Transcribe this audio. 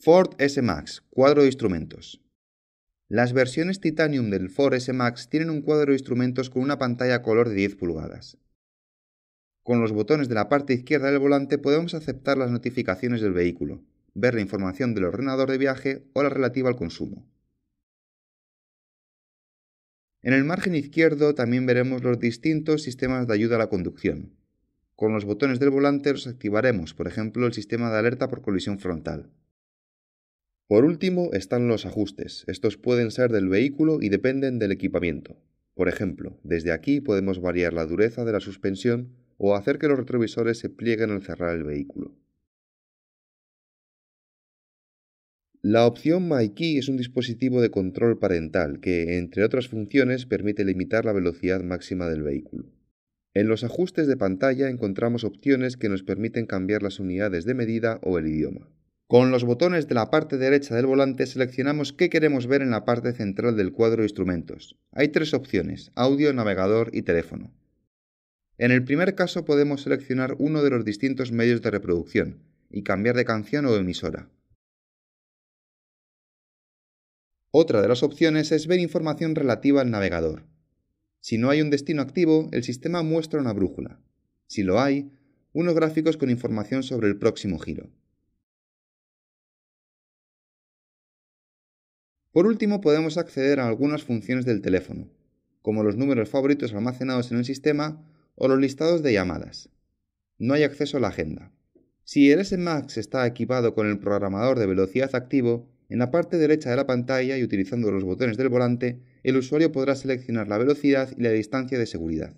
Ford S Max, cuadro de instrumentos. Las versiones Titanium del Ford S Max tienen un cuadro de instrumentos con una pantalla color de 10 pulgadas. Con los botones de la parte izquierda del volante podemos aceptar las notificaciones del vehículo, ver la información del ordenador de viaje o la relativa al consumo. En el margen izquierdo también veremos los distintos sistemas de ayuda a la conducción. Con los botones del volante los activaremos, por ejemplo, el sistema de alerta por colisión frontal. Por último están los ajustes. Estos pueden ser del vehículo y dependen del equipamiento. Por ejemplo, desde aquí podemos variar la dureza de la suspensión o hacer que los retrovisores se plieguen al cerrar el vehículo. La opción MyKey es un dispositivo de control parental que, entre otras funciones, permite limitar la velocidad máxima del vehículo. En los ajustes de pantalla encontramos opciones que nos permiten cambiar las unidades de medida o el idioma. Con los botones de la parte derecha del volante seleccionamos qué queremos ver en la parte central del cuadro de instrumentos. Hay tres opciones, audio, navegador y teléfono. En el primer caso podemos seleccionar uno de los distintos medios de reproducción y cambiar de canción o emisora. Otra de las opciones es ver información relativa al navegador. Si no hay un destino activo, el sistema muestra una brújula. Si lo hay, unos gráficos con información sobre el próximo giro. Por último, podemos acceder a algunas funciones del teléfono, como los números favoritos almacenados en el sistema o los listados de llamadas. No hay acceso a la agenda. Si el S-Max está equipado con el programador de velocidad activo, en la parte derecha de la pantalla y utilizando los botones del volante, el usuario podrá seleccionar la velocidad y la distancia de seguridad.